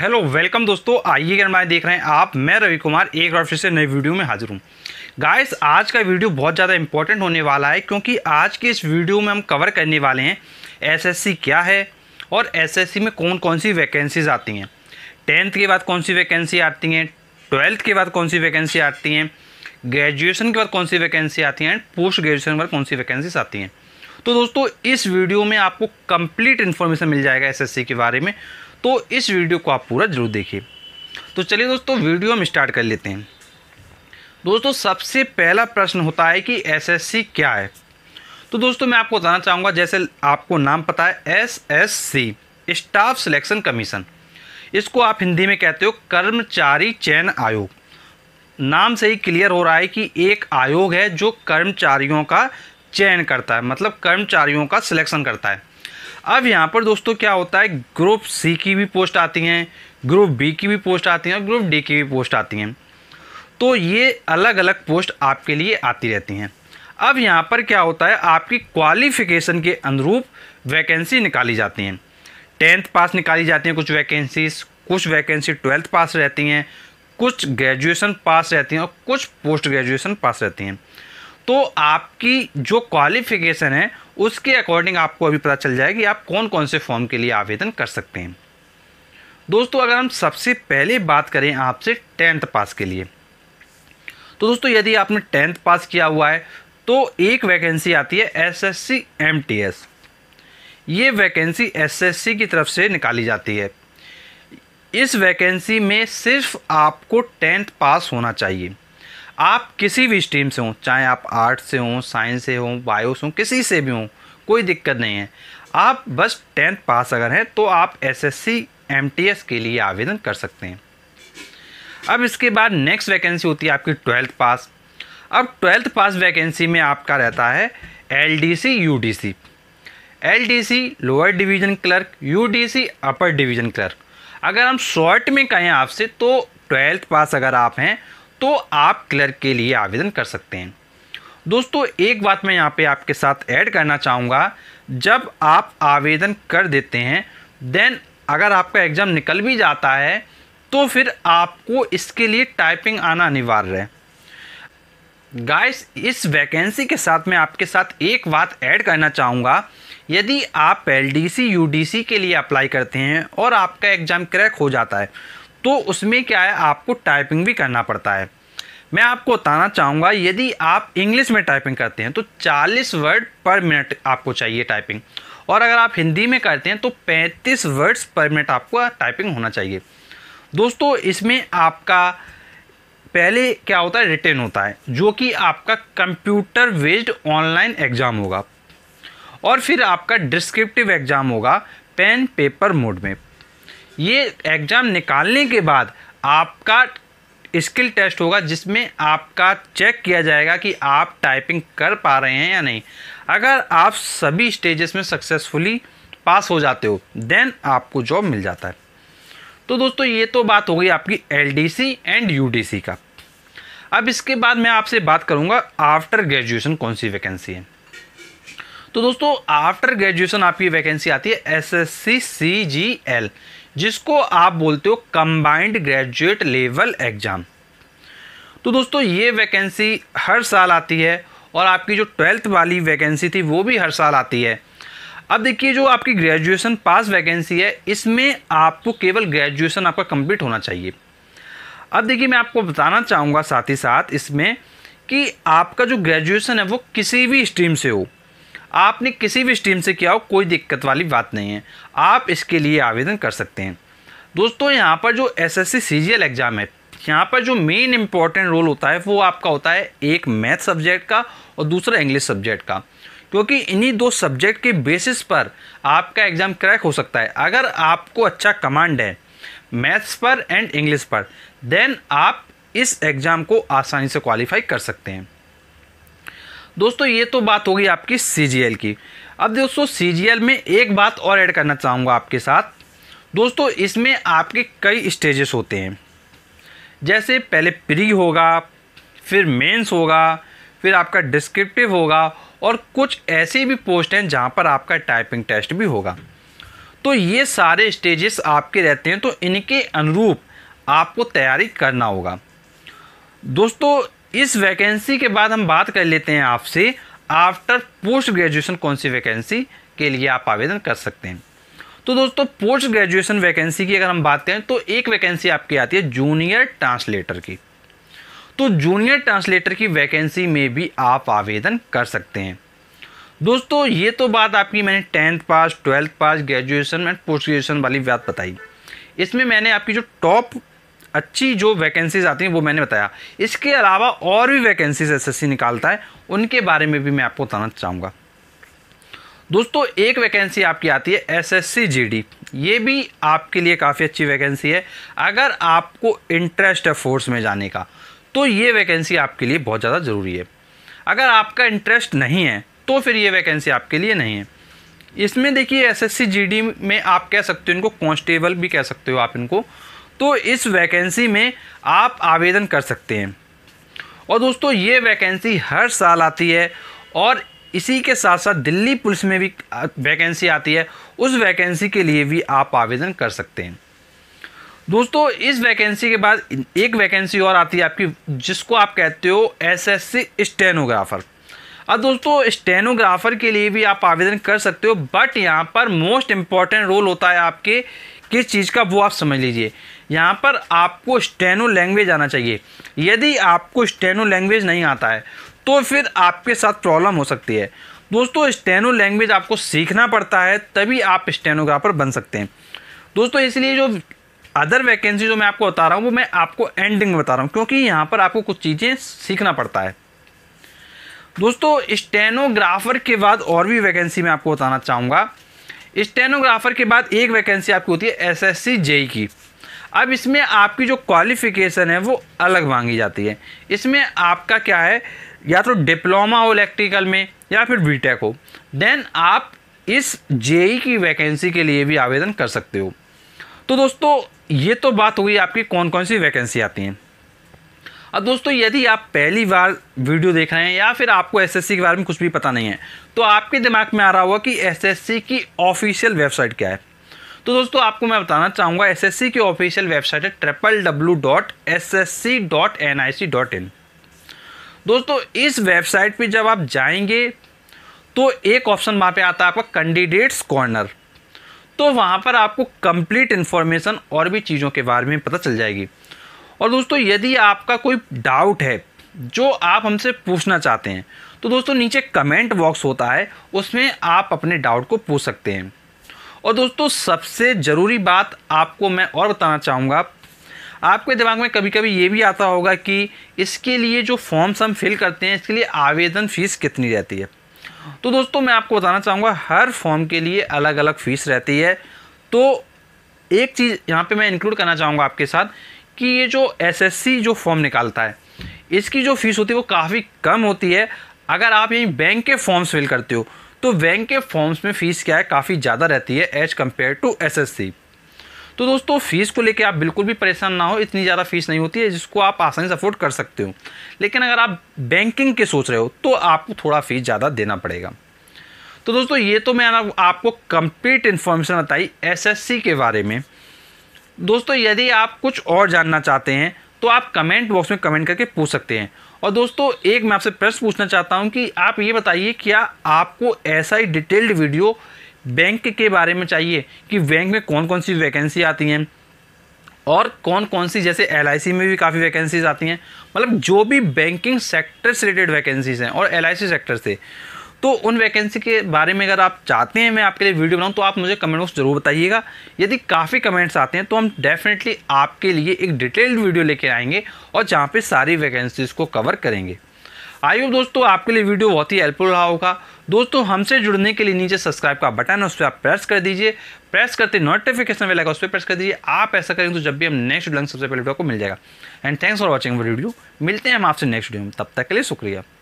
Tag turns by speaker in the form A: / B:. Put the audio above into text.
A: hello welcome दोस्तों आइए गरमाए देख रहे हैं आप मैं रवि कुमार एक बार फिर से नई वीडियो में हाजिर हूँ गाइस आज का वीडियो बहुत ज़्यादा इंपॉर्टेंट होने वाला है क्योंकि आज के इस वीडियो में हम कवर करने वाले हैं एसएससी क्या है और एसएससी में कौन कौन सी वैकेंसीज आती हैं टेंथ के बाद कौन सी वैकेंसी आती हैं ट्वेल्थ के बाद कौन सी वैकेंसी आती हैं ग्रेजुएशन के बाद कौन सी वैकेंसी आती हैं पोस्ट ग्रेजुएशन के बाद कौन सी वैकेंसीज आती हैं तो दोस्तों इस वीडियो में आपको कंप्लीट इन्फॉर्मेशन मिल जाएगा एसएससी के बारे में तो इस वीडियो को आप पूरा ज़रूर देखिए तो चलिए दोस्तों वीडियो हम स्टार्ट कर लेते हैं दोस्तों सबसे पहला प्रश्न होता है कि एसएससी क्या है तो दोस्तों मैं आपको बताना चाहूँगा जैसे आपको नाम पता है एसएससी स्टाफ सिलेक्शन कमीशन इसको आप हिंदी में कहते हो कर्मचारी चयन आयोग नाम से ही क्लियर हो रहा है कि एक आयोग है जो कर्मचारियों का चयन करता है मतलब कर्मचारियों का सिलेक्शन करता है अब यहाँ पर दोस्तों क्या होता है ग्रुप सी की भी पोस्ट आती हैं ग्रुप बी की भी पोस्ट आती हैं और ग्रुप डी की भी पोस्ट आती हैं तो ये अलग अलग पोस्ट आपके लिए आती रहती हैं अब यहाँ पर क्या होता है आपकी क्वालिफिकेशन के अनुरूप वैकेंसी निकाली जाती हैं टेंथ पास निकाली जाती हैं कुछ वैकेंसीज कुछ वैकेंसी ट्वेल्थ पास रहती हैं कुछ ग्रेजुएशन पास रहती हैं और कुछ पोस्ट ग्रेजुएशन पास रहती हैं तो आपकी जो क्वालिफिकेशन है उसके अकॉर्डिंग आपको अभी पता चल जाएगी आप कौन कौन से फॉर्म के लिए आवेदन कर सकते हैं दोस्तों अगर हम सबसे पहले बात करें आपसे टेंथ पास के लिए तो दोस्तों यदि आपने टेंथ पास किया हुआ है तो एक वैकेंसी आती है S S C M T S ये वैकेंसी एस एस सी की तरफ से निकाली जाती है इस वैकेंसी में सिर्फ आपको टेंथ पास होना चाहिए आप किसी भी स्ट्रीम से हों चाहे आप आर्ट से हों साइंस से हों बायो से हों किसी से भी हों कोई दिक्कत नहीं है आप बस टेंथ पास अगर हैं तो आप टी एस के लिए आवेदन कर सकते हैं अब इसके बाद नेक्स्ट वैकेंसी होती है आपकी ट्वेल्थ पास अब ट्वेल्थ पास वैकेंसी में आपका रहता है L D C U D C L D C lower division clerk U D C upper division clerk अगर हम शॉर्ट में कहें आपसे तो ट्वेल्थ पास अगर आप हैं तो आप क्लर्क के लिए आवेदन कर सकते हैं दोस्तों एक बात मैं यहाँ पे आपके साथ ऐड करना चाहूँगा जब आप आवेदन कर देते हैं देन अगर आपका एग्ज़ाम निकल भी जाता है तो फिर आपको इसके लिए टाइपिंग आना अनिवार्य है गाइस इस वैकेंसी के साथ मैं आपके साथ एक बात ऐड करना चाहूँगा यदि आप L D C U D C के लिए अप्लाई करते हैं और आपका एग्ज़ाम क्रैक हो जाता है तो उसमें क्या है आपको टाइपिंग भी करना पड़ता है मैं आपको बताना चाहूँगा यदि आप इंग्लिश में टाइपिंग करते हैं तो 40 वर्ड पर मिनट आपको चाहिए टाइपिंग और अगर आप हिंदी में करते हैं तो 35 वर्ड्स पर मिनट आपको टाइपिंग होना चाहिए दोस्तों इसमें आपका पहले क्या होता है रिटर्न होता है जो कि आपका कंप्यूटर बेस्ड ऑनलाइन एग्ज़ाम होगा और फिर आपका डिस्क्रिप्टिव एग्ज़ाम होगा पेन पेपर मोड में ये एग्ज़ाम निकालने के बाद आपका स्किल टेस्ट होगा जिसमें आपका चेक किया जाएगा कि आप टाइपिंग कर पा रहे हैं या नहीं अगर आप सभी स्टेजेस में सक्सेसफुली पास हो जाते हो देन आपको जॉब मिल जाता है तो दोस्तों ये तो बात हो गई आपकी एल एंड यू का अब इसके बाद मैं आपसे बात करूँगा आफ्टर ग्रेजुएशन कौन सी वैकेंसी है तो दोस्तों आफ्टर ग्रेजुएशन आपकी वैकेंसी आती है S S C C G L जिसको आप बोलते हो कंबाइंड ग्रेजुएट लेवल एग्ज़ाम तो दोस्तों ये वैकेंसी हर साल आती है और आपकी जो ट्वेल्थ वाली वैकेंसी थी वो भी हर साल आती है अब देखिए जो आपकी ग्रेजुएशन पास वैकेंसी है इसमें आपको केवल ग्रेजुएशन आपका कंप्लीट होना चाहिए अब देखिए मैं आपको बताना चाहूँगा साथ ही साथ इसमें कि आपका जो ग्रेजुएशन है वो किसी भी स्ट्रीम से हो आपने किसी भी स्ट्रीम से किया हो कोई दिक्कत वाली बात नहीं है आप इसके लिए आवेदन कर सकते हैं दोस्तों यहाँ पर जो एस एस सी एग्ज़ाम है यहाँ पर जो मेन इम्पॉर्टेंट रोल होता है वो आपका होता है एक मैथ सब्जेक्ट का और दूसरा इंग्लिश सब्जेक्ट का क्योंकि इन्हीं दो सब्जेक्ट के बेसिस पर आपका एग्ज़ाम क्रैक हो सकता है अगर आपको अच्छा कमांड है मैथ्स पर एंड इंग्लिश पर देन आप इस एग्ज़ाम को आसानी से क्वालिफाई कर सकते हैं दोस्तों ये तो बात होगी आपकी सी की अब दोस्तों सी में एक बात और ऐड करना चाहूँगा आपके साथ दोस्तों इसमें आपके कई स्टेजेस होते हैं जैसे पहले प्री होगा फिर मेंस होगा फिर आपका डिस्क्रिप्टिव होगा और कुछ ऐसे भी पोस्ट हैं जहाँ पर आपका टाइपिंग टेस्ट भी होगा तो ये सारे स्टेजेस आपके रहते हैं तो इनके अनुरूप आपको तैयारी करना होगा दोस्तों इस वैकेंसी के बाद हम बात कर लेते हैं आपसे आफ्टर पोस्ट ग्रेजुएशन कौन सी वैकेंसी के लिए आप आवेदन कर सकते हैं तो दोस्तों पोस्ट ग्रेजुएशन वैकेंसी की अगर हम बात करें तो एक वैकेंसी आपकी आती है जूनियर ट्रांसलेटर की तो जूनियर ट्रांसलेटर की वैकेंसी में भी आप आवेदन कर सकते हैं दोस्तों ये तो बात आपकी मैंने tenth pass twelfth pass graduation and post graduation वाली बात बताई इसमें मैंने आपकी जो टॉप अच्छी जो वैकेंसीज आती हैं वो मैंने बताया इसके अलावा और भी वैकेंसीज एसएससी निकालता है उनके बारे में भी मैं आपको बताना चाहूँगा दोस्तों एक वैकेंसी आपकी आती है एसएससी जीडी ये भी आपके लिए काफ़ी अच्छी वैकेंसी है अगर आपको इंटरेस्ट है फोर्स में जाने का तो ये वैकेंसी आपके लिए बहुत ज़्यादा ज़रूरी है अगर आपका इंटरेस्ट नहीं है तो फिर ये वैकेंसी आपके लिए नहीं है इसमें देखिए एसएससी जीडी में आप कह सकते हो इनको कॉन्स्टेबल भी कह सकते हो आप इनको तो इस वैकेंसी में आप आवेदन कर सकते हैं और दोस्तों ये वैकेंसी हर साल आती है और इसी के साथ साथ दिल्ली पुलिस में भी वैकेंसी आती है उस वैकेंसी के लिए भी आप आवेदन कर सकते हैं दोस्तों इस वैकेंसी के बाद एक वैकेंसी और आती है आपकी जिसको आप कहते हो एसएससी स्टेनोग्राफर अब दोस्तों स्टेनोग्राफर के लिए भी आप आवेदन कर सकते हो बट यहाँ पर मोस्ट इम्पॉर्टेंट रोल होता है आपके किस चीज़ का वो आप समझ लीजिए यहाँ पर आपको स्टेनो लैंग्वेज आना चाहिए यदि आपको स्टेनो लैंग्वेज नहीं आता है तो फिर आपके साथ प्रॉब्लम हो सकती है दोस्तों स्टेनो लैंग्वेज आपको सीखना पड़ता है तभी आप स्टेनोग्राफर बन सकते हैं दोस्तों इसलिए जो अदर वैकेंसी जो मैं आपको बता रहा हूँ वो मैं आपको एंडिंग में बता रहा हूँ क्योंकि यहाँ पर आपको कुछ चीज़ें सीखना पड़ता है दोस्तों स्टेनोग्राफर के बाद और भी वैकेंसी मैं आपको बताना चाहूँगा स्टेनोग्राफर के बाद एक वैकेंसी आपकी होती है एसएससी जेई e की अब इसमें आपकी जो क्वालिफ़िकेशन है वो अलग मांगी जाती है इसमें आपका क्या है या तो डिप्लोमा हो इलेक्ट्रिकल में या फिर बीटेक हो देन आप इस जेई e की वैकेंसी के लिए भी आवेदन कर सकते हो तो दोस्तों ये तो बात हुई आपकी कौन कौन सी वैकेंसी आती हैं अब दोस्तों यदि आप पहली बार वीडियो देख रहे हैं या फिर आपको एसएससी के बारे में कुछ भी पता नहीं है तो आपके दिमाग में आ रहा होगा कि एसएससी की ऑफिशियल वेबसाइट क्या है तो दोस्तों आपको मैं बताना चाहूँगा सी की ऑफिशियल वेबसाइट है triple W dot S S C dot N I C dot in दोस्तों इस वेबसाइट पर जब आप जाएंगे तो एक ऑप्शन वहाँ पे आता है आपका कैंडिडेट्स कॉर्नर तो वहाँ पर आपको कंप्लीट इन्फॉर्मेशन और भी चीज़ों के बारे में पता चल जाएगी और दोस्तों यदि आपका कोई डाउट है जो आप हमसे पूछना चाहते हैं तो दोस्तों नीचे कमेंट बॉक्स होता है उसमें आप अपने डाउट को पूछ सकते हैं और दोस्तों सबसे ज़रूरी बात आपको मैं और बताना चाहूँगा आपके दिमाग में कभी कभी ये भी आता होगा कि इसके लिए जो फॉर्म्स हम फिल करते हैं इसके लिए आवेदन फ़ीस कितनी रहती है तो दोस्तों मैं आपको बताना चाहूँगा हर फॉर्म के लिए अलग अलग फ़ीस रहती है तो एक चीज़ यहाँ पे मैं इंक्लूड करना चाहूँगा आपके साथ कि ये जो एसएससी जो फॉर्म निकालता है इसकी जो फ़ीस होती है वो काफ़ी कम होती है अगर आप यहीं बैंक के फॉर्म्स फिल करते हो तो बैंक के फॉर्म्स में फ़ीस क्या है काफ़ी ज़्यादा रहती है एज कम्पेयर टू एस तो दोस्तों फ़ीस को लेकर आप बिल्कुल भी परेशान ना हो इतनी ज़्यादा फ़ीस नहीं होती है जिसको आप आसानी से अफोर्ड कर सकते हो लेकिन अगर आप बैंकिंग के सोच रहे हो तो आपको थोड़ा फ़ीस ज़्यादा देना पड़ेगा तो दोस्तों ये तो मैंने आपको कंप्लीट इन्फॉर्मेशन बताई एसएससी के बारे में दोस्तों यदि आप कुछ और जानना चाहते हैं तो आप कमेंट बॉक्स में कमेंट करके पूछ सकते हैं और दोस्तों एक मैं आपसे प्रश्न पूछना चाहता हूँ कि आप ये बताइए क्या आपको ऐसा ही डिटेल्ड वीडियो बैंक के बारे में चाहिए कि बैंक में कौन कौन सी वैकेंसी आती हैं और कौन कौन सी जैसे एल में भी काफ़ी वैकेंसीज आती हैं मतलब जो भी बैंकिंग सेक्टर से रिलेटेड वैकेंसीज हैं और एल सेक्टर से तो उन वैकेंसी के बारे में अगर आप चाहते हैं मैं आपके लिए वीडियो बनाऊँ तो आप मुझे कमेंट बॉक्स जरूर बताइएगा यदि काफ़ी कमेंट्स आते हैं तो हम डेफिनेटली आपके लिए एक डिटेल्ड वीडियो लेके आएंगे और जहाँ पर सारी वैकेंसीज़ को कवर करेंगे आई हो दोस्तों आपके लिए वीडियो बहुत ही हेल्पफुल रहा होगा दोस्तों हमसे जुड़ने के लिए नीचे सब्सक्राइब का बटन है उस पर आप प्रेस कर दीजिए प्रेस करते नोटिफिकेशन वेला उस पर प्रेस कर दीजिए आप ऐसा करेंगे तो जब भी हम नेक्स्ट वीडियो सबसे पहले वीडियो को मिल जाएगा and thanks for watching video मिलते हैं हम आपसे नेक्स्ट वीडियो में तब तक के लिए शुक्रिया